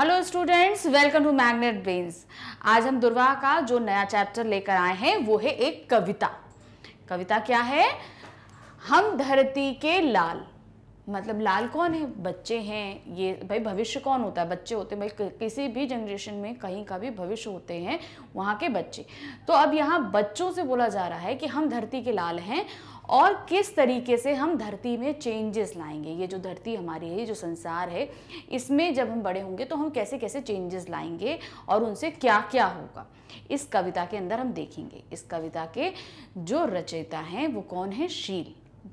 Hello students welcome to Magnet Brains आज हम दुर्वा का जो नया चैप्टर लेकर आए हैं वो है एक कविता कविता क्या है हम धरती के लाल मतलब लाल कौन है बच्चे हैं ये भाई भविष्य कौन होता है बच्चे होते हैं भाई किसी भी जनरेशन में कहीं का भी भविष्य होते हैं वहाँ के बच्चे तो अब यहाँ बच्चों से बोला जा रहा है कि हम धरती के लाल हैं और किस तरीके से हम धरती में चेंजेस लाएंगे ये जो धरती हमारी है जो संसार है इसमें जब हम बड़े होंगे तो हम कैसे कैसे चेंजेस लाएंगे और उनसे क्या क्या होगा इस कविता के अंदर हम देखेंगे इस कविता के जो रचयिता हैं वो कौन है शील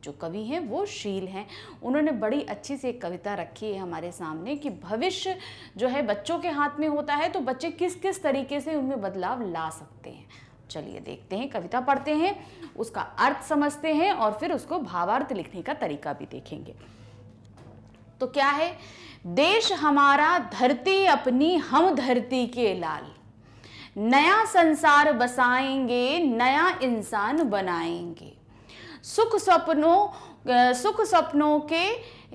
जो कवि हैं वो शील हैं उन्होंने बड़ी अच्छी सी एक कविता रखी है हमारे सामने कि भविष्य जो है बच्चों के हाथ में होता है तो बच्चे किस किस तरीके से उनमें बदलाव ला सकते हैं चलिए देखते हैं कविता पढ़ते हैं उसका अर्थ समझते हैं और फिर उसको भावार्थ लिखने का तरीका भी देखेंगे तो क्या है देश हमारा धरती अपनी हम धरती के लाल नया संसार बसाएंगे नया इंसान बनाएंगे सुख सपनों सुख सपनों के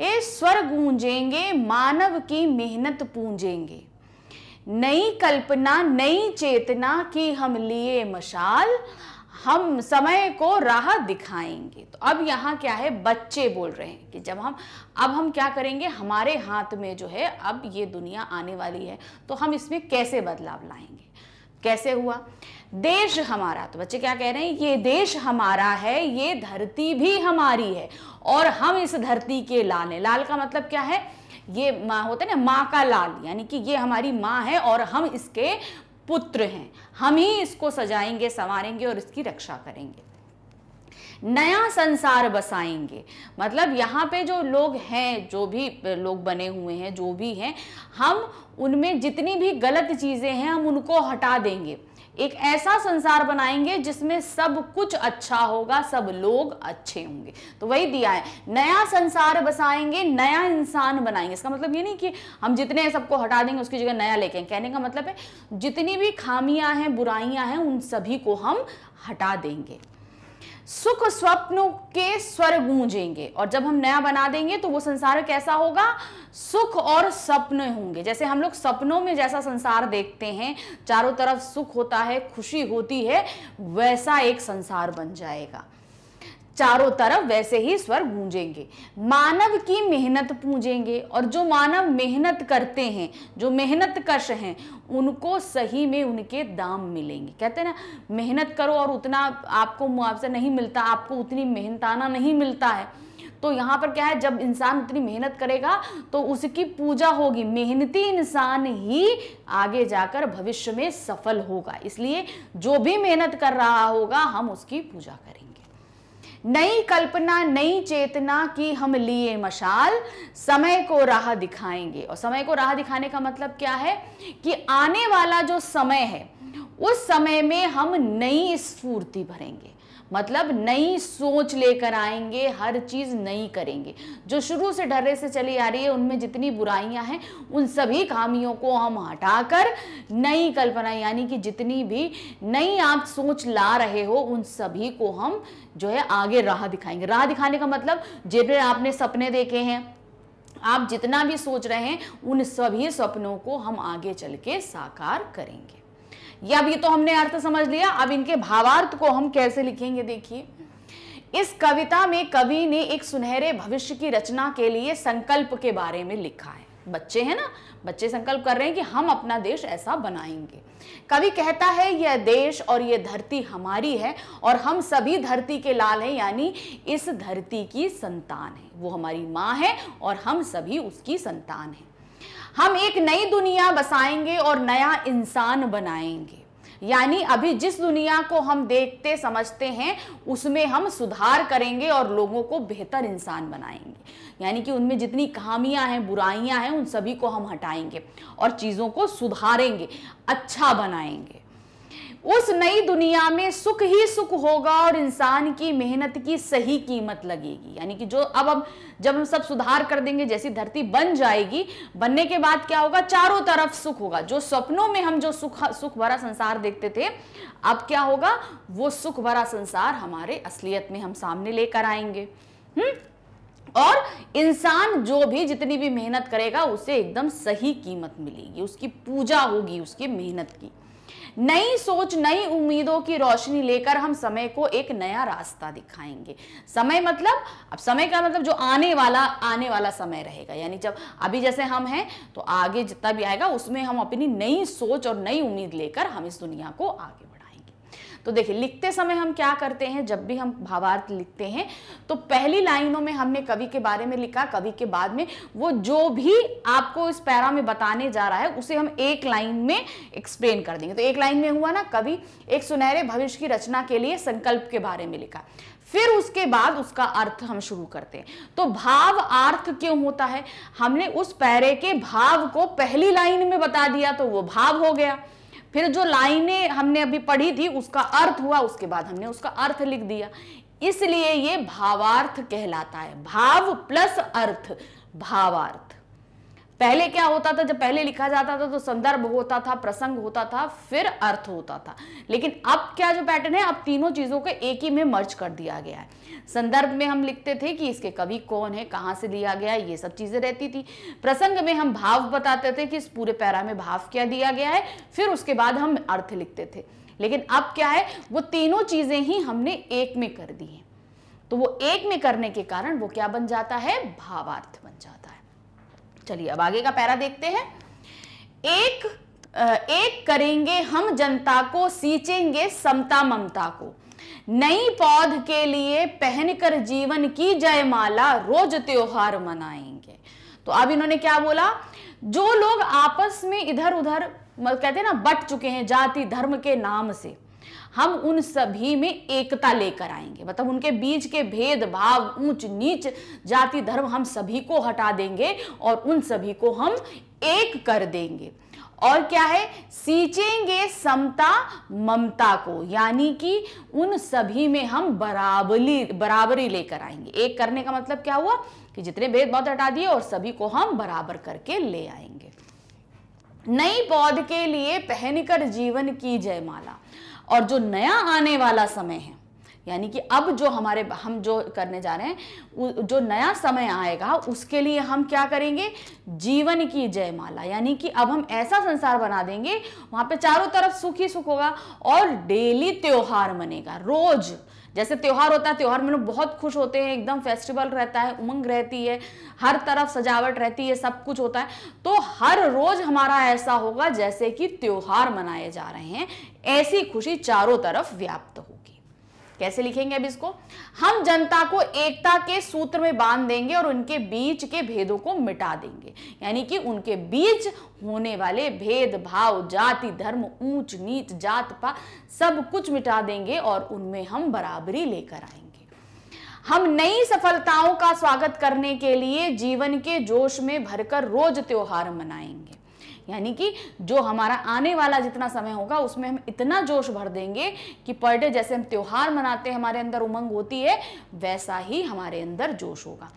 ए स्वर गूंजेंगे मानव की मेहनत पूंजेंगे नई कल्पना नई चेतना की हम लिए मशाल हम समय को राह दिखाएंगे तो अब यहाँ क्या है बच्चे बोल रहे हैं कि जब हम अब हम क्या करेंगे हमारे हाथ में जो है अब ये दुनिया आने वाली है तो हम इसमें कैसे बदलाव लाएंगे कैसे हुआ देश हमारा तो बच्चे क्या कह रहे हैं ये देश हमारा है ये धरती भी हमारी है और हम इस धरती के लाल हैं लाल का मतलब क्या है ये माँ होता है ना माँ का लाल यानी कि ये हमारी माँ है और हम इसके पुत्र हैं हम ही इसको सजाएंगे संवारेंगे और इसकी रक्षा करेंगे नया संसार बसाएंगे मतलब यहाँ पे जो लोग हैं जो भी लोग बने हुए हैं जो भी हैं हम उनमें जितनी भी गलत चीज़ें हैं हम उनको हटा देंगे एक ऐसा संसार बनाएंगे जिसमें सब कुछ अच्छा होगा सब लोग अच्छे होंगे तो वही दिया है नया संसार बसाएंगे नया इंसान बनाएंगे इसका मतलब ये नहीं कि हम जितने सबको हटा देंगे उसकी जगह नया लेके कहने का मतलब है जितनी भी खामियां हैं बुराइयां हैं उन सभी को हम हटा देंगे सुख स्वप्नों के स्वर गूंजेंगे और जब हम नया बना देंगे तो वो संसार कैसा होगा सुख और सपने होंगे जैसे हम लोग सपनों में जैसा संसार देखते हैं चारों तरफ सुख होता है खुशी होती है वैसा एक संसार बन जाएगा चारों तरफ वैसे ही स्वर गूंजेंगे मानव की मेहनत पूजेंगे और जो मानव मेहनत करते हैं जो मेहनत कश हैं उनको सही में उनके दाम मिलेंगे कहते हैं ना मेहनत करो और उतना आपको मुआवजा नहीं मिलता आपको उतनी मेहनताना नहीं मिलता है तो यहाँ पर क्या है जब इंसान इतनी मेहनत करेगा तो उसकी पूजा होगी मेहनती इंसान ही आगे जाकर भविष्य में सफल होगा इसलिए जो भी मेहनत कर रहा होगा हम उसकी पूजा करेंगे नई कल्पना नई चेतना की हम लिए मशाल समय को राह दिखाएंगे और समय को राह दिखाने का मतलब क्या है कि आने वाला जो समय है उस समय में हम नई स्फूर्ति भरेंगे मतलब नई सोच लेकर आएंगे हर चीज़ नई करेंगे जो शुरू से ढर्रे से चली आ रही है उनमें जितनी बुराइयां हैं उन सभी खामियों को हम हटाकर नई कल्पना यानी कि जितनी भी नई आप सोच ला रहे हो उन सभी को हम जो है आगे राह दिखाएंगे राह दिखाने का मतलब जितने आपने सपने देखे हैं आप जितना भी सोच रहे हैं उन सभी सपनों को हम आगे चल के साकार करेंगे ये अब ये तो हमने अर्थ समझ लिया अब इनके भावार्थ को हम कैसे लिखेंगे देखिए इस कविता में कवि ने एक सुनहरे भविष्य की रचना के लिए संकल्प के बारे में लिखा है बच्चे हैं ना बच्चे संकल्प कर रहे हैं कि हम अपना देश ऐसा बनाएंगे कवि कहता है यह देश और यह धरती हमारी है और हम सभी धरती के लाल हैं यानी इस धरती की संतान है वो हमारी माँ है और हम सभी उसकी संतान हैं हम एक नई दुनिया बसाएंगे और नया इंसान बनाएंगे यानी अभी जिस दुनिया को हम देखते समझते हैं उसमें हम सुधार करेंगे और लोगों को बेहतर इंसान बनाएंगे यानी कि उनमें जितनी खामियां हैं बुराइयां हैं उन सभी को हम हटाएंगे और चीज़ों को सुधारेंगे अच्छा बनाएंगे उस नई दुनिया में सुख ही सुख होगा और इंसान की मेहनत की सही कीमत लगेगी यानी कि जो अब अब जब हम सब सुधार कर देंगे जैसी धरती बन जाएगी बनने के बाद क्या होगा चारों तरफ सुख होगा जो सपनों में हम जो सुख सुख भरा संसार देखते थे अब क्या होगा वो सुख भरा संसार हमारे असलियत में हम सामने लेकर आएंगे हुँ? और इंसान जो भी जितनी भी मेहनत करेगा उसे एकदम सही कीमत मिलेगी उसकी पूजा होगी उसकी मेहनत की नई सोच नई उम्मीदों की रोशनी लेकर हम समय को एक नया रास्ता दिखाएंगे समय मतलब अब समय का मतलब जो आने वाला आने वाला समय रहेगा यानी जब अभी जैसे हम हैं तो आगे जितना भी आएगा उसमें हम अपनी नई सोच और नई उम्मीद लेकर हम इस दुनिया को आगे तो देखिए लिखते समय हम क्या करते हैं जब भी हम भावार्थ लिखते हैं तो पहली लाइनों में हमने कवि के बारे में लिखा कवि के बाद में वो जो भी आपको इस पैरा में बताने जा रहा है उसे हम एक लाइन में एक्सप्लेन कर देंगे तो एक लाइन में हुआ ना कवि एक सुनहरे भविष्य की रचना के लिए संकल्प के बारे में लिखा फिर उसके बाद उसका अर्थ हम शुरू करते हैं तो भाव अर्थ क्यों होता है हमने उस पैरे के भाव को पहली लाइन में बता दिया तो वो भाव हो गया फिर जो लाइनें हमने अभी पढ़ी थी उसका अर्थ हुआ उसके बाद हमने उसका अर्थ लिख दिया इसलिए ये भावार्थ कहलाता है भाव प्लस अर्थ भावार्थ पहले क्या होता था जब पहले लिखा जाता था तो संदर्भ होता था प्रसंग होता था फिर अर्थ होता था लेकिन अब क्या जो पैटर्न है अब तीनों चीजों को एक ही में मर्ज कर दिया गया है संदर्भ में हम लिखते थे कि इसके कवि कौन है कहाँ से लिया गया ये सब चीजें रहती थी प्रसंग में हम भाव बताते थे कि इस पूरे पैरा में भाव क्या दिया गया है फिर उसके बाद हम अर्थ लिखते थे लेकिन अब क्या है वो तीनों चीजें ही हमने एक में कर दी है तो वो एक में करने के कारण वो क्या बन जाता है भावार्थ बन जाता है चलिए अब आगे का पैरा देखते हैं एक एक करेंगे हम जनता को सींचेंगे समता ममता को नई पौध के लिए पहनकर जीवन की जयमाला रोज त्योहार मनाएंगे तो अब इन्होंने क्या बोला जो लोग आपस में इधर उधर कहते हैं ना बट चुके हैं जाति धर्म के नाम से हम उन सभी में एकता लेकर आएंगे मतलब उनके बीच के भेदभाव ऊंच नीच जाति धर्म हम सभी को हटा देंगे और उन सभी को हम एक कर देंगे और क्या है सींचेंगे समता ममता को यानी कि उन सभी में हम बराबरी बराबरी लेकर आएंगे एक करने का मतलब क्या हुआ कि जितने भेदभाव हटा दिए और सभी को हम बराबर करके ले आएंगे नई पौध के लिए पहनकर जीवन की जयमाला और जो नया आने वाला समय है यानी कि अब जो हमारे हम जो करने जा रहे हैं जो नया समय आएगा उसके लिए हम क्या करेंगे जीवन की जयमाला यानी कि अब हम ऐसा संसार बना देंगे वहां पे चारों तरफ सुख ही सुख होगा और डेली त्योहार मनेगा रोज़ जैसे त्यौहार होता है त्यौहार में लोग बहुत खुश होते हैं एकदम फेस्टिवल रहता है उमंग रहती है हर तरफ सजावट रहती है सब कुछ होता है तो हर रोज हमारा ऐसा होगा जैसे कि त्यौहार मनाए जा रहे हैं ऐसी खुशी चारों तरफ व्याप्त हो कैसे लिखेंगे अब इसको हम जनता को एकता के सूत्र में बांध देंगे और उनके बीच के भेदों को मिटा देंगे यानी कि उनके बीच होने वाले भेदभाव जाति धर्म ऊंच नीच जात पा सब कुछ मिटा देंगे और उनमें हम बराबरी लेकर आएंगे हम नई सफलताओं का स्वागत करने के लिए जीवन के जोश में भरकर रोज त्योहार मनाएंगे यानी कि जो हमारा आने वाला जितना समय होगा उसमें हम इतना जोश भर देंगे कि पर डे जैसे हम त्यौहार मनाते हैं हमारे अंदर उमंग होती है वैसा ही हमारे अंदर जोश होगा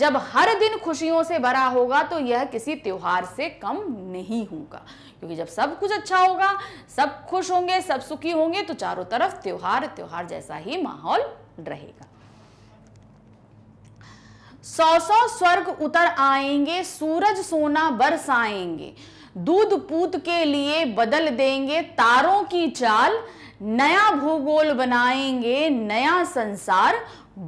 जब हर दिन खुशियों से भरा होगा तो यह किसी त्यौहार से कम नहीं होगा क्योंकि जब सब कुछ अच्छा होगा सब खुश होंगे सब सुखी होंगे तो चारों तरफ त्यौहार त्यौहार जैसा ही माहौल रहेगा सौ सौ स्वर्ग उतर आएंगे सूरज सोना बरसाएंगे दूध पूत के लिए बदल देंगे तारों की चाल नया भूगोल बनाएंगे नया संसार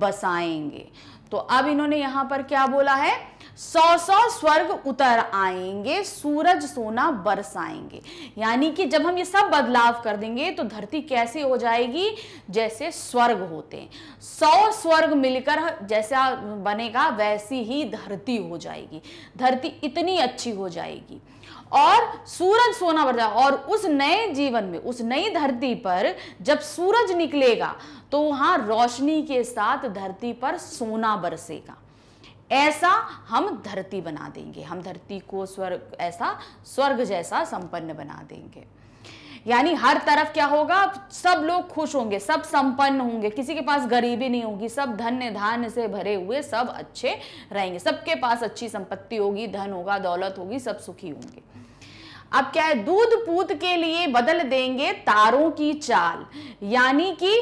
बसाएंगे तो अब इन्होंने यहां पर क्या बोला है सौ सौ स्वर्ग उतर आएंगे सूरज सोना बरसाएंगे यानी कि जब हम ये सब बदलाव कर देंगे तो धरती कैसे हो जाएगी जैसे स्वर्ग होते हैं सौ स्वर्ग मिलकर जैसा बनेगा वैसी ही धरती हो जाएगी धरती इतनी अच्छी हो जाएगी और सूरज सोना बरसा जाएगा और उस नए जीवन में उस नई धरती पर जब सूरज निकलेगा तो वहां रोशनी के साथ धरती पर सोना बरसेगा ऐसा हम धरती बना देंगे हम धरती को स्वर्ग ऐसा स्वर्ग जैसा संपन्न बना देंगे यानी हर तरफ क्या होगा सब लोग खुश होंगे सब संपन्न होंगे किसी के पास गरीबी नहीं होगी सब धन्य धान्य से भरे हुए सब अच्छे रहेंगे सबके पास अच्छी संपत्ति होगी धन होगा दौलत होगी सब सुखी होंगे अब क्या है दूध पूत के लिए बदल देंगे तारों की चाल यानी कि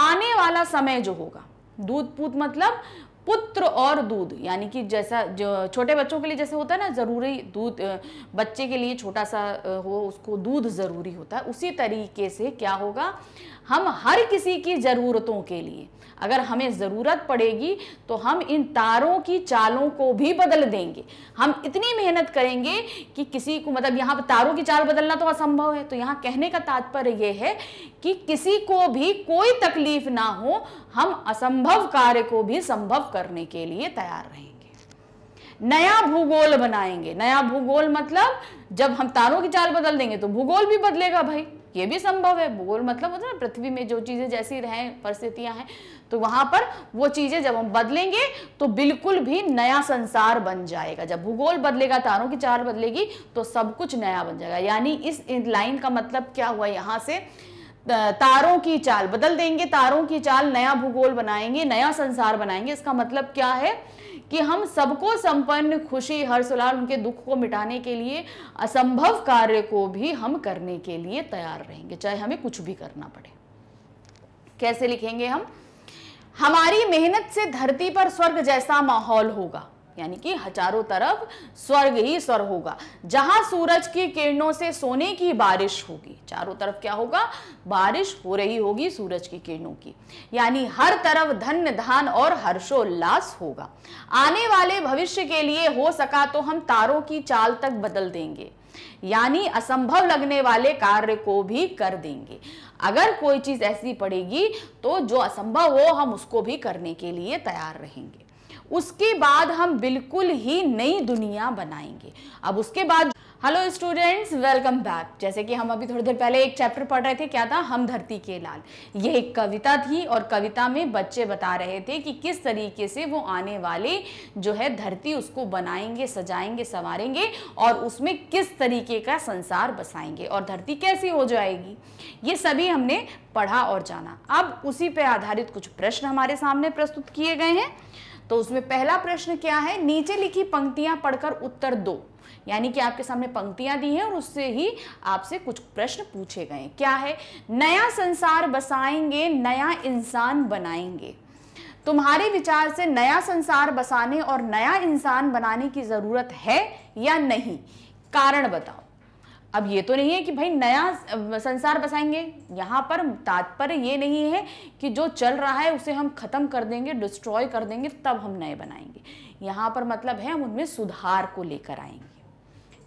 आने वाला समय जो होगा दूध पूत मतलब पुत्र और दूध यानी कि जैसा जो छोटे बच्चों के लिए जैसे होता है ना ज़रूरी दूध बच्चे के लिए छोटा सा हो उसको दूध ज़रूरी होता है उसी तरीके से क्या होगा हम हर किसी की ज़रूरतों के लिए अगर हमें ज़रूरत पड़ेगी तो हम इन तारों की चालों को भी बदल देंगे हम इतनी मेहनत करेंगे कि किसी को मतलब यहाँ तारों की चाल बदलना तो असंभव है तो यहाँ कहने का तात्पर्य यह है कि किसी को भी कोई तकलीफ ना हो हम असंभव कार्य को भी संभव करने के लिए तैयार रहेंगे नया भूगोल बनाएंगे नया भूगोल मतलब जब हम तारों की चाल बदल देंगे तो भूगोल भी बदलेगा भाई ये भी संभव है भूगोल मतलब होता है पृथ्वी में जो चीज़ें जैसी रहे परिस्थितियां हैं तो वहां पर वो चीज़ें जब हम बदलेंगे तो बिल्कुल भी नया संसार बन जाएगा जब भूगोल बदलेगा तारों की चार बदलेगी तो सब कुछ नया बन जाएगा यानी इस लाइन का मतलब क्या हुआ यहाँ से तारों की चाल बदल देंगे तारों की चाल नया भूगोल बनाएंगे नया संसार बनाएंगे इसका मतलब क्या है कि हम सबको संपन्न खुशी हर्षोल्लास उनके दुख को मिटाने के लिए असंभव कार्य को भी हम करने के लिए तैयार रहेंगे चाहे हमें कुछ भी करना पड़े कैसे लिखेंगे हम हमारी मेहनत से धरती पर स्वर्ग जैसा माहौल होगा यानी कि हजारों तरफ स्वर्ग ही स्वर होगा जहां सूरज की किरणों से सोने की बारिश होगी चारों तरफ क्या होगा बारिश हो रही होगी सूरज की किरणों की यानी हर तरफ धन धान और हर्षोल्लास होगा आने वाले भविष्य के लिए हो सका तो हम तारों की चाल तक बदल देंगे यानी असंभव लगने वाले कार्य को भी कर देंगे अगर कोई चीज ऐसी पड़ेगी तो जो असंभव हो हम उसको भी करने के लिए तैयार रहेंगे उसके बाद हम बिल्कुल ही नई दुनिया बनाएंगे अब उसके बाद हेलो स्टूडेंट्स वेलकम बैक जैसे कि हम अभी थोड़ी देर पहले एक चैप्टर पढ़ रहे थे क्या था हम धरती के लाल ये एक कविता थी और कविता में बच्चे बता रहे थे कि किस तरीके से वो आने वाले जो है धरती उसको बनाएंगे सजाएंगे संवारेंगे और उसमें किस तरीके का संसार बसाएंगे और धरती कैसी हो जाएगी ये सभी हमने पढ़ा और जाना अब उसी पर आधारित कुछ प्रश्न हमारे सामने प्रस्तुत किए गए हैं तो उसमें पहला प्रश्न क्या है नीचे लिखी पंक्तियां पढ़कर उत्तर दो यानी कि आपके सामने पंक्तियां दी हैं और उससे ही आपसे कुछ प्रश्न पूछे गए क्या है नया संसार बसाएंगे नया इंसान बनाएंगे तुम्हारे विचार से नया संसार बसाने और नया इंसान बनाने की ज़रूरत है या नहीं कारण बताओ अब ये तो नहीं है कि भाई नया संसार बसाएंगे यहाँ पर तात्पर्य ये नहीं है कि जो चल रहा है उसे हम ख़त्म कर देंगे डिस्ट्रॉय कर देंगे तब हम नए बनाएंगे यहाँ पर मतलब है हम उनमें सुधार को लेकर आएंगे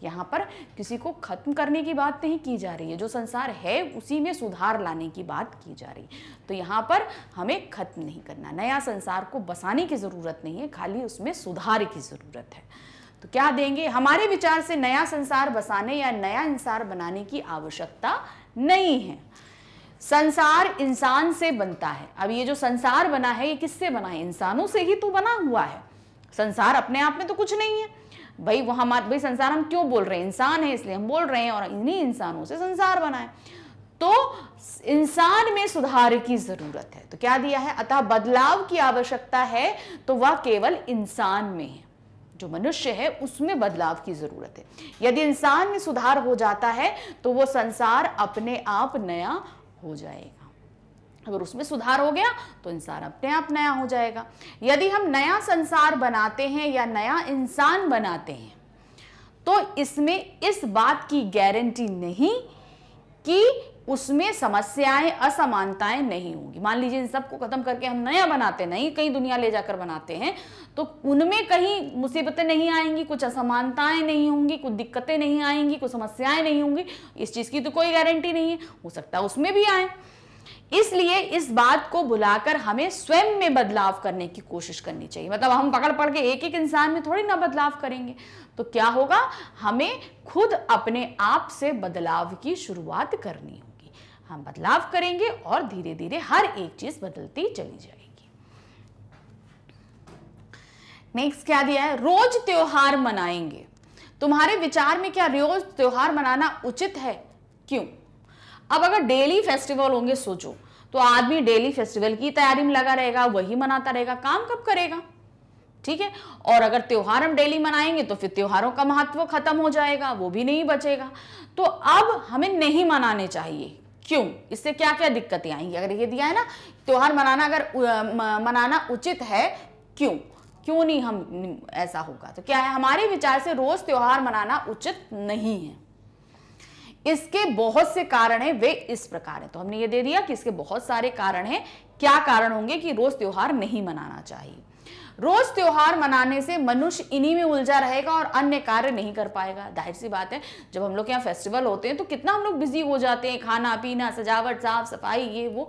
यहाँ पर किसी को ख़त्म करने की बात नहीं की जा रही है जो संसार है उसी में सुधार लाने की बात की जा रही है तो यहाँ पर हमें ख़त्म नहीं करना नया संसार को बसाने की ज़रूरत नहीं है खाली उसमें सुधार की ज़रूरत है तो क्या देंगे हमारे विचार से नया संसार बसाने या नया इंसान बनाने की आवश्यकता नहीं है संसार इंसान से बनता है अब ये जो संसार बना है ये किससे बना है इंसानों से ही तो बना हुआ है संसार अपने आप में तो कुछ नहीं है भाई वो हमारे भाई संसार हम क्यों बोल रहे हैं इंसान है इसलिए हम बोल रहे हैं और इन्हीं इंसानों से संसार बना है तो इंसान में सुधार की जरूरत है तो क्या दिया है अतः बदलाव की आवश्यकता है तो वह केवल इंसान में है जो मनुष्य है उसमें बदलाव की ज़रूरत है यदि इंसान में सुधार हो जाता है तो वो संसार अपने आप नया हो जाएगा अगर उसमें सुधार हो गया तो इंसान अपने आप नया हो जाएगा यदि हम नया संसार बनाते हैं या नया इंसान बनाते हैं तो इसमें इस बात की गारंटी नहीं कि उसमें समस्याएं असमानताएं नहीं होंगी मान लीजिए इन सबको खत्म करके हम नया बनाते नहीं कहीं दुनिया ले जाकर बनाते हैं तो उनमें कहीं मुसीबतें नहीं आएंगी कुछ असमानताएं नहीं होंगी कुछ दिक्कतें नहीं आएंगी कुछ समस्याएं नहीं होंगी इस चीज़ की तो कोई गारंटी नहीं है हो सकता है उसमें भी आए इसलिए इस बात को भुलाकर हमें स्वयं में बदलाव करने की कोशिश करनी चाहिए मतलब हम पकड़ पकड़ के एक एक इंसान में थोड़ी ना बदलाव करेंगे तो क्या होगा हमें खुद अपने आप से बदलाव की शुरुआत करनी हो हम बदलाव करेंगे और धीरे धीरे हर एक चीज बदलती चली जाएगी नेक्स्ट क्या दिया है रोज त्योहार मनाएंगे तुम्हारे विचार में क्या रोज त्योहार मनाना उचित है क्यों अब अगर डेली फेस्टिवल होंगे सोचो तो आदमी डेली फेस्टिवल की तैयारी में लगा रहेगा वही मनाता रहेगा काम कब करेगा ठीक है और अगर त्योहार हम डेली मनाएंगे तो फिर त्योहारों का महत्व खत्म हो जाएगा वो भी नहीं बचेगा तो अब हमें नहीं मनाने चाहिए क्यों इससे क्या क्या दिक्कतें आएंगी अगर ये दिया है ना त्यौहार मनाना अगर मनाना उचित है क्यों क्यों नहीं हम ऐसा होगा तो क्या है हमारे विचार से रोज त्यौहार मनाना उचित नहीं है इसके बहुत से कारण हैं वे इस प्रकार हैं तो हमने ये दे दिया कि इसके बहुत सारे कारण हैं क्या कारण होंगे कि रोज त्योहार नहीं मनाना चाहिए रोज त्योहार मनाने से मनुष्य इन्हीं में उलझा रहेगा और अन्य कार्य नहीं कर पाएगा जाहिर सी बात है जब हम लोग के यहाँ फेस्टिवल होते हैं तो कितना हम लोग बिजी हो जाते हैं खाना पीना सजावट साफ सफाई ये वो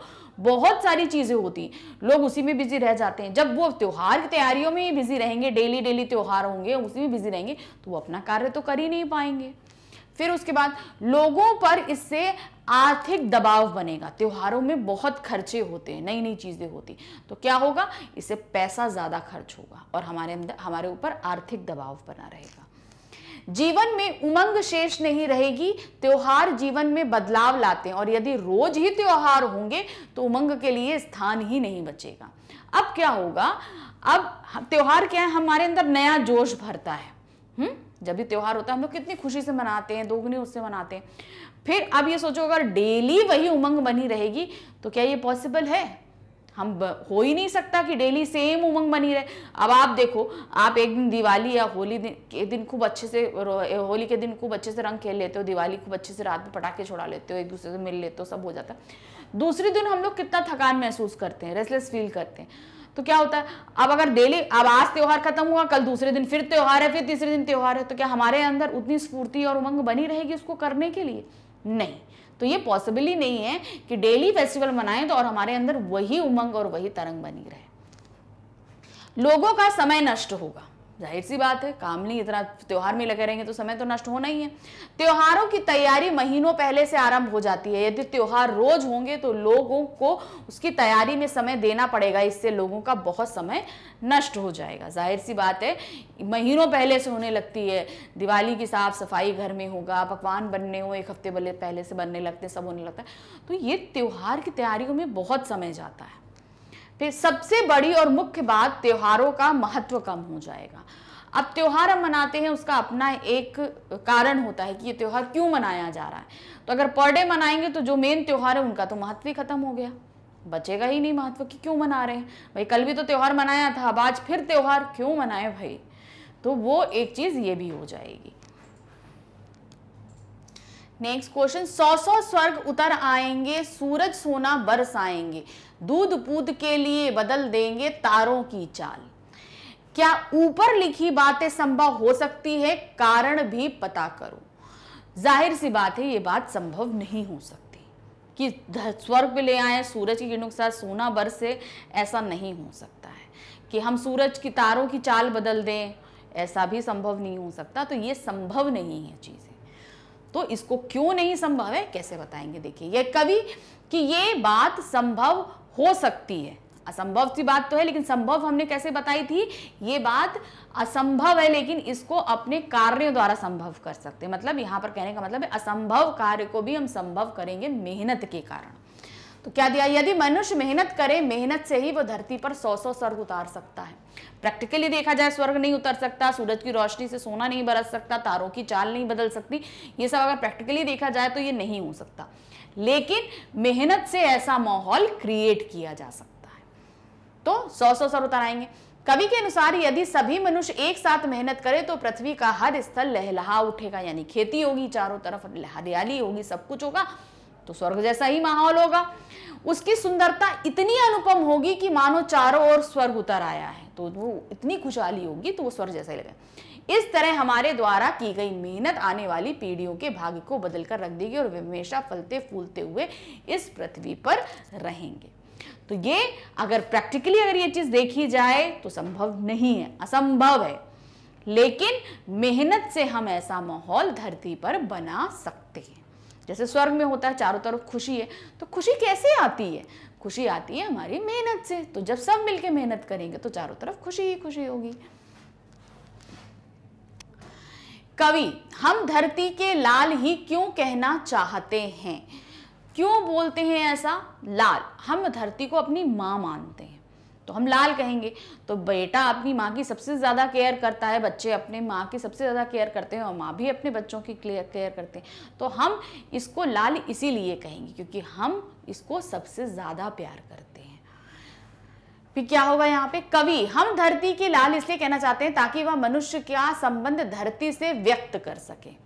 बहुत सारी चीज़ें होती हैं लोग उसी में बिजी रह जाते हैं जब वो त्यौहार की तैयारियों में ही बिजी रहेंगे डेली डेली त्योहार होंगे उसी में बिजी रहेंगे तो वो अपना कार्य तो कर ही नहीं पाएंगे फिर उसके बाद लोगों पर इससे आर्थिक दबाव बनेगा त्योहारों में बहुत खर्चे होते हैं नई नई चीज़ें होती तो क्या होगा इससे पैसा ज़्यादा खर्च होगा और हमारे हमारे ऊपर आर्थिक दबाव बना रहेगा जीवन में उमंग शेष नहीं रहेगी त्योहार जीवन में बदलाव लाते हैं और यदि रोज ही त्योहार होंगे तो उमंग के लिए स्थान ही नहीं बचेगा अब क्या होगा अब त्योहार क्या है हमारे अंदर नया जोश भरता है हुँ? जब भी त्यौहार होता है हम लोग कितनी खुशी से मनाते हैं दोगुनी उससे मनाते हैं फिर अब ये सोचो अगर डेली वही उमंग बनी रहेगी तो क्या ये पॉसिबल है हम हो ही नहीं सकता कि डेली सेम उमंग बनी रहे अब आप देखो आप एक दिन दिवाली या होली दिन के दिन खूब अच्छे से होली के दिन खूब अच्छे से रंग खेल लेते हो दिवाली खूब अच्छे से रात में पटाखे छोड़ा लेते हो एक दूसरे से मिल लेते हो सब हो जाता है दूसरे दिन हम लोग कितना थकान महसूस करते हैं रेस्टलेस फील करते हैं तो क्या होता है अब अगर डेली अब आज त्यौहार खत्म हुआ कल दूसरे दिन फिर त्यौहार है फिर तीसरे दिन त्यौहार है तो क्या हमारे अंदर उतनी स्फूर्ति और उमंग बनी रहेगी उसको करने के लिए नहीं तो ये पॉसिबल ही नहीं है कि डेली फेस्टिवल मनाएं तो और हमारे अंदर वही उमंग और वही तरंग बनी रहे लोगों का समय नष्ट होगा जाहिर सी बात है काम नहीं इतना त्यौहार में लगे रहेंगे तो समय तो नष्ट होना ही है त्योहारों की तैयारी महीनों पहले से आरंभ हो जाती है यदि त्योहार रोज होंगे तो लोगों को उसकी तैयारी में समय देना पड़ेगा इससे लोगों का बहुत समय नष्ट हो जाएगा जाहिर सी बात है महीनों पहले से होने लगती है दिवाली की साफ सफाई घर में होगा पकवान बनने हो एक हफ्ते पहले से बनने लगते सब होने लगता है तो ये त्यौहार की तैयारियों में बहुत समय जाता है सबसे बड़ी और मुख्य बात त्योहारों का महत्व कम हो जाएगा अब त्यौहार हम मनाते हैं उसका अपना एक कारण होता है कि ये त्यौहार क्यों मनाया जा रहा है तो अगर पर डे मनाएंगे तो जो मेन त्यौहार है उनका तो महत्व ही खत्म हो गया बचेगा ही नहीं महत्व कि क्यों मना रहे हैं भाई कल भी तो त्यौहार मनाया था अब आज फिर त्यौहार क्यों मनाए भाई तो वो एक चीज़ ये भी हो जाएगी नेक्स्ट क्वेश्चन सौ सौ स्वर्ग उतर आएंगे सूरज सोना बरस आएंगे दूध पूत के लिए बदल देंगे तारों की चाल क्या ऊपर लिखी बातें संभव हो सकती है कारण भी पता करो जाहिर सी बात है ये बात संभव नहीं हो सकती कि स्वर्ग ले आए सूरज की किरणों के साथ सोना बरसे ऐसा नहीं हो सकता है कि हम सूरज की तारों की चाल बदल दें ऐसा भी संभव नहीं हो सकता तो ये संभव नहीं है चीज़ें तो इसको क्यों नहीं संभव है कैसे बताएंगे देखिए यह कवि कि ये बात संभव हो सकती है असंभव सी बात तो है लेकिन संभव हमने कैसे बताई थी ये बात असंभव है लेकिन इसको अपने कार्यों द्वारा संभव कर सकते हैं मतलब यहां पर कहने का मतलब है असंभव कार्य को भी हम संभव करेंगे मेहनत के कारण तो क्या दिया यदि मनुष्य मेहनत करे मेहनत से ही वो धरती पर सौ सौ स्वर्ग उतार सकता है प्रैक्टिकली देखा जाए स्वर्ग नहीं उतर सकता सूरज की रोशनी से सोना नहीं बरस सकता तारों की चाल नहीं बदल सकती ये सब अगर प्रैक्टिकली देखा जाए तो ये नहीं हो सकता लेकिन मेहनत से ऐसा माहौल क्रिएट किया जा सकता है तो सौ सौ सर उतर आएंगे कवि के अनुसार यदि सभी मनुष्य एक साथ मेहनत करे तो पृथ्वी का हर स्थल लहलहा उठेगा यानी खेती होगी चारों तरफ हरियाली होगी सब कुछ होगा तो स्वर्ग जैसा ही माहौल होगा उसकी सुंदरता इतनी अनुपम होगी कि मानो चारों ओर स्वर्ग उतर आया है तो वो इतनी खुशहाली होगी तो वो स्वर्ग जैसा ही लगे इस तरह हमारे द्वारा की गई मेहनत आने वाली पीढ़ियों के भाग्य को बदलकर रख देगी और वे हमेशा फलते फूलते हुए इस पृथ्वी पर रहेंगे तो ये अगर प्रैक्टिकली अगर ये चीज़ देखी जाए तो संभव नहीं है असंभव है लेकिन मेहनत से हम ऐसा माहौल धरती पर बना सकते हैं जैसे स्वर्ग में होता है चारों तरफ खुशी है तो खुशी कैसे आती है खुशी आती है हमारी मेहनत से तो जब सब मिलके मेहनत करेंगे तो चारों तरफ खुशी ही खुशी होगी कवि हम धरती के लाल ही क्यों कहना चाहते हैं क्यों बोलते हैं ऐसा लाल हम धरती को अपनी मां मानते हैं तो हम लाल कहेंगे तो बेटा अपनी माँ की सबसे ज़्यादा केयर करता है बच्चे अपने माँ की सबसे ज़्यादा केयर करते हैं और माँ भी अपने बच्चों की केयर करते हैं तो हम इसको लाल इसीलिए कहेंगे क्योंकि हम इसको सबसे ज़्यादा प्यार करते हैं फिर क्या होगा यहाँ पे कवि हम धरती के लाल इसलिए कहना चाहते हैं ताकि वह मनुष्य का संबंध धरती से व्यक्त कर सके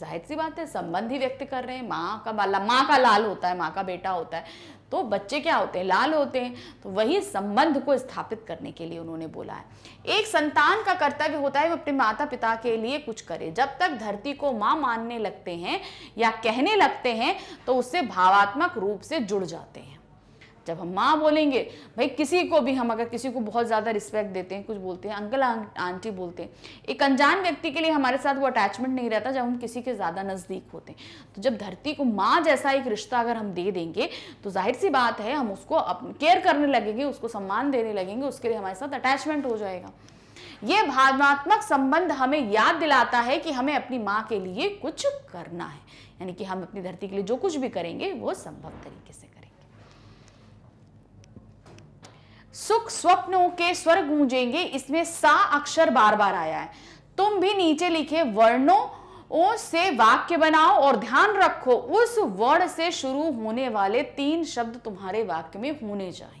जाहिर सी बात है संबंध ही व्यक्त कर रहे हैं माँ का बाला माँ का लाल होता है माँ का बेटा होता है तो बच्चे क्या होते हैं लाल होते हैं तो वही संबंध को स्थापित करने के लिए उन्होंने बोला है एक संतान का कर्तव्य होता है वो अपने माता पिता के लिए कुछ करे जब तक धरती को माँ मानने लगते हैं या कहने लगते हैं तो उससे भावात्मक रूप से जुड़ जाते हैं जब हम माँ बोलेंगे भाई किसी को भी हम अगर किसी को बहुत ज़्यादा रिस्पेक्ट देते हैं कुछ बोलते हैं अंकल आंटी बोलते हैं एक अनजान व्यक्ति के लिए हमारे साथ वो अटैचमेंट नहीं रहता जब हम किसी के ज़्यादा नज़दीक होते हैं तो जब धरती को माँ जैसा एक रिश्ता अगर हम दे देंगे तो जाहिर सी बात है हम उसको केयर करने लगेंगे उसको सम्मान देने लगेंगे उसके लिए हमारे साथ अटैचमेंट हो जाएगा ये भावनात्मक संबंध हमें याद दिलाता है कि हमें अपनी माँ के लिए कुछ करना है यानी कि हम अपनी धरती के लिए जो कुछ भी करेंगे वो संभव तरीके से सुख स्वप्नों के स्वर गूंजेंगे इसमें सा अक्षर बार बार आया है तुम भी नीचे लिखे वर्णों से वाक्य बनाओ और ध्यान रखो उस वर्ण से शुरू होने वाले तीन शब्द तुम्हारे वाक्य में होने चाहिए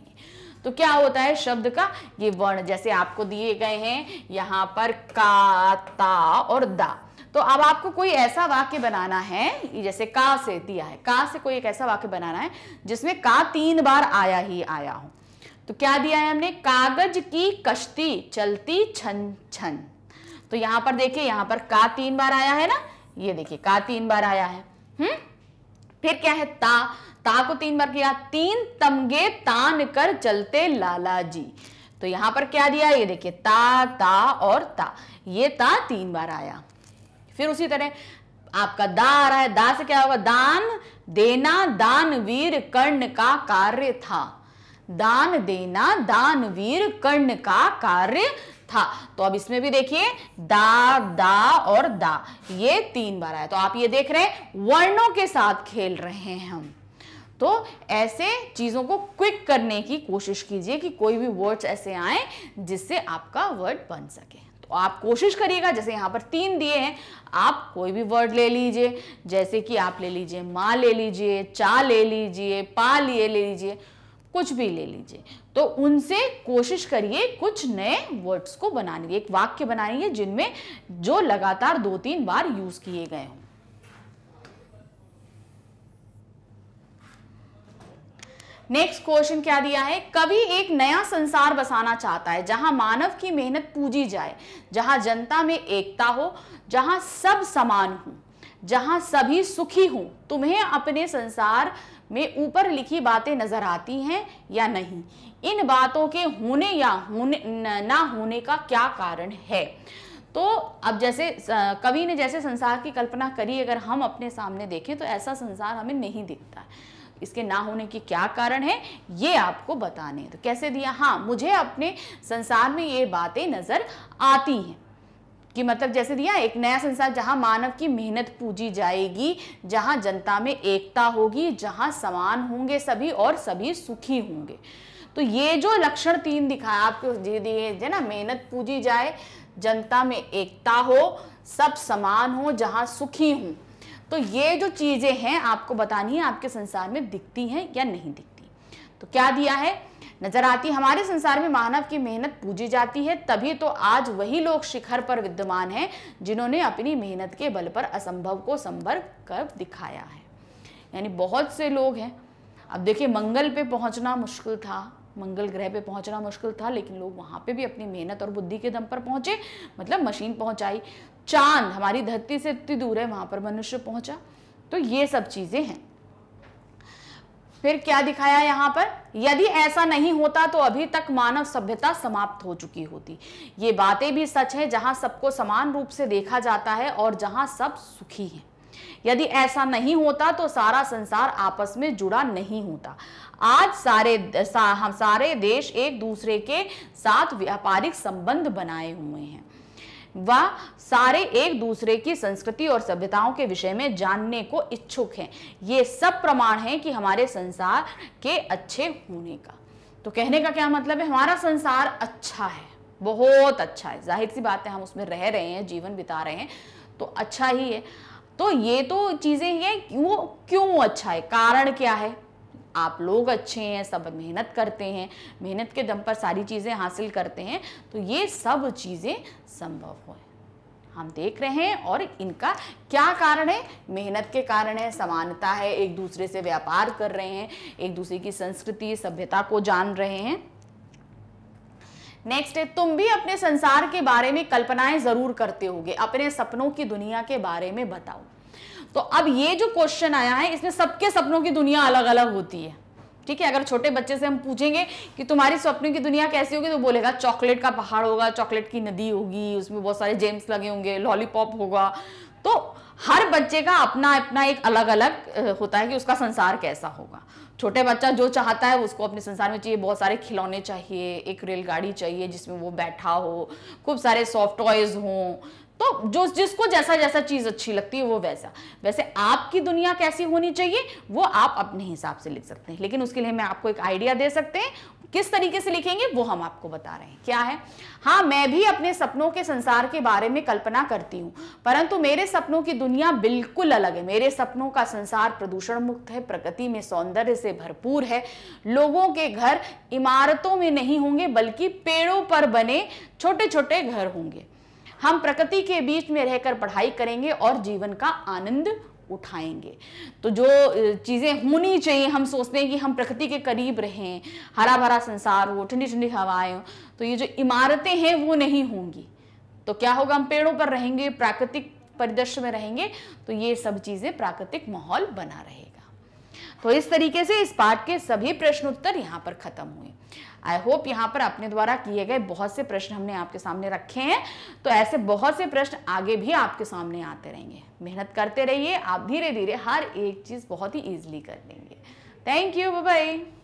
तो क्या होता है शब्द का ये वर्ण जैसे आपको दिए गए हैं यहाँ पर का ता और दा तो अब आपको कोई ऐसा वाक्य बनाना है जैसे का से दिया है का से कोई एक ऐसा वाक्य बनाना है जिसमें का तीन बार आया ही आया हो तो क्या दिया है हमने कागज की कश्ती चलती छन छन तो यहां पर देखिए यहां पर का तीन बार आया है ना ये देखिए का तीन बार आया है हम्म फिर क्या है ता ता को तीन बार किया तीन तमगे तान कर चलते लाला जी तो यहां पर क्या दिया ये देखिए ता ता और ता ये ता तीन बार आया फिर उसी तरह आपका दा आ रहा है दा से क्या होगा दान देना दान वीर कर्ण का कार्य था दान देना दानवीर कर्ण का कार्य था तो अब इसमें भी देखिए दा दा और दा ये तीन बार आया तो आप ये देख रहे हैं वर्णों के साथ खेल रहे हैं हम तो ऐसे चीज़ों को क्विक करने की कोशिश कीजिए कि कोई भी वर्ड्स ऐसे आए जिससे आपका वर्ड बन सके तो आप कोशिश करिएगा जैसे यहां पर तीन दिए हैं आप कोई भी वर्ड ले लीजिए जैसे कि आप ले लीजिए माँ ले लीजिए चा ले लीजिए पा लिए ले लीजिए कुछ भी ले लीजिए तो उनसे कोशिश करिए कुछ नए वर्ड्स को बनाने की एक वाक्य बनाइए जिनमें जो लगातार दो तीन बार यूज किए गए हों नेक्स्ट क्वेश्चन क्या दिया है कवि एक नया संसार बसाना चाहता है जहां मानव की मेहनत पूजी जाए जहां जनता में एकता हो जहां सब समान हो जहां सभी सुखी हो तुम्हें अपने संसार में ऊपर लिखी बातें नजर आती हैं या नहीं इन बातों के होने या होने ना होने का क्या कारण है तो अब जैसे कवि ने जैसे संसार की कल्पना करी अगर हम अपने सामने देखें तो ऐसा संसार हमें नहीं दिखता इसके ना होने के क्या कारण है ये आपको बताने तो कैसे दिया हाँ मुझे अपने संसार में ये बातें नज़र आती हैं कि मतलब जैसे दिया एक नया संसार जहाँ मानव की मेहनत पूजी जाएगी जहाँ जनता में एकता होगी जहाँ समान होंगे सभी और सभी सुखी होंगे तो ये जो लक्षण तीन दिखाया आपको दिए ना मेहनत पूजी जाए जनता में एकता हो सब समान हो जहाँ सुखी हों तो ये जो चीज़ें हैं आपको बतानी है आपके संसार में दिखती हैं या नहीं दिखती तो क्या दिया है नजर आती हमारे संसार में मानव की मेहनत पूजी जाती है तभी तो आज वही लोग शिखर पर विद्यमान हैं जिन्होंने अपनी मेहनत के बल पर असंभव को संभव कर दिखाया है यानी बहुत से लोग हैं अब देखिए मंगल पे पहुंचना मुश्किल था मंगल ग्रह पे पहुंचना मुश्किल था लेकिन लोग वहां पे भी अपनी मेहनत और बुद्धि के दम पर पहुंचे मतलब मशीन पहुंचाई चांद हमारी धरती से इतनी दूर है वहां पर मनुष्य पहुंचा तो ये सब चीज़ें हैं फिर क्या दिखाया यहाँ पर यदि ऐसा नहीं होता तो अभी तक मानव सभ्यता समाप्त हो चुकी होती ये बातें भी सच है जहाँ सबको समान रूप से देखा जाता है और जहां सब सुखी हैं यदि ऐसा नहीं होता तो सारा संसार आपस में जुड़ा नहीं होता आज सारे सा, हम सारे देश एक दूसरे के साथ व्यापारिक संबंध बनाए हुए हैं वह सारे एक दूसरे की संस्कृति और सभ्यताओं के विषय में जानने को इच्छुक हैं ये सब प्रमाण हैं कि हमारे संसार के अच्छे होने का तो कहने का क्या मतलब है हमारा संसार अच्छा है बहुत अच्छा है जाहिर सी बात है हम उसमें रह रहे हैं जीवन बिता रहे हैं तो अच्छा ही है तो ये तो चीज़ें हैं वो क्यों अच्छा है कारण क्या है आप लोग अच्छे हैं सब मेहनत करते हैं मेहनत के दम पर सारी चीज़ें हासिल करते हैं तो ये सब चीज़ें संभव हो हम देख रहे हैं और इनका क्या कारण है मेहनत के कारण है समानता है एक दूसरे से व्यापार कर रहे हैं एक दूसरे की संस्कृति सभ्यता को जान रहे हैं नेक्स्ट है तुम भी अपने संसार के बारे में कल्पनाएं जरूर करते होगे अपने सपनों की दुनिया के बारे में बताओ तो अब ये जो क्वेश्चन आया है इसमें सबके सपनों की दुनिया अलग अलग होती है ठीक है अगर छोटे बच्चे से हम पूछेंगे कि तुम्हारी सपनों की दुनिया कैसी होगी तो बोलेगा चॉकलेट का पहाड़ होगा चॉकलेट की नदी होगी उसमें बहुत सारे जेम्स लगे होंगे लॉलीपॉप होगा तो हर बच्चे का अपना अपना एक अलग अलग होता है कि उसका संसार कैसा होगा छोटे बच्चा जो चाहता है उसको अपने संसार में चाहिए बहुत सारे खिलौने चाहिए एक रेलगाड़ी चाहिए जिसमें वो बैठा हो खूब सारे सॉफ्ट टॉयज़ हों तो जो जिसको जैसा जैसा चीज़ अच्छी लगती है वो वैसा वैसे आपकी दुनिया कैसी होनी चाहिए वो आप अपने हिसाब से लिख सकते हैं लेकिन उसके लिए मैं आपको एक आइडिया दे सकते हैं किस तरीके से लिखेंगे वो हम आपको बता रहे हैं क्या है हाँ मैं भी अपने सपनों के संसार के बारे में कल्पना करती हूँ परंतु मेरे सपनों की दुनिया बिल्कुल अलग है मेरे सपनों का संसार प्रदूषण मुक्त है प्रकृति में सौंदर्य से भरपूर है लोगों के घर इमारतों में नहीं होंगे बल्कि पेड़ों पर बने छोटे छोटे घर होंगे हम प्रकृति के बीच में रहकर पढ़ाई करेंगे और जीवन का आनंद उठाएंगे तो जो चीज़ें होनी चाहिए हम सोचते हैं कि हम प्रकृति के करीब रहें हरा भरा संसार हो ठंडी ठंडी हवाएं हो तो ये जो इमारतें हैं वो नहीं होंगी तो क्या होगा हम पेड़ों पर रहेंगे प्राकृतिक परिदृश्य में रहेंगे तो ये सब चीज़ें प्राकृतिक माहौल बना रहेगा तो इस तरीके से इस पाठ के सभी प्रश्नोत्तर यहाँ पर खत्म हुए आई होप यहाँ पर अपने द्वारा किए गए बहुत से प्रश्न हमने आपके सामने रखे हैं तो ऐसे बहुत से प्रश्न आगे भी आपके सामने आते रहेंगे मेहनत करते रहिए आप धीरे धीरे हर एक चीज़ बहुत ही ईजिली कर लेंगे थैंक यू बाई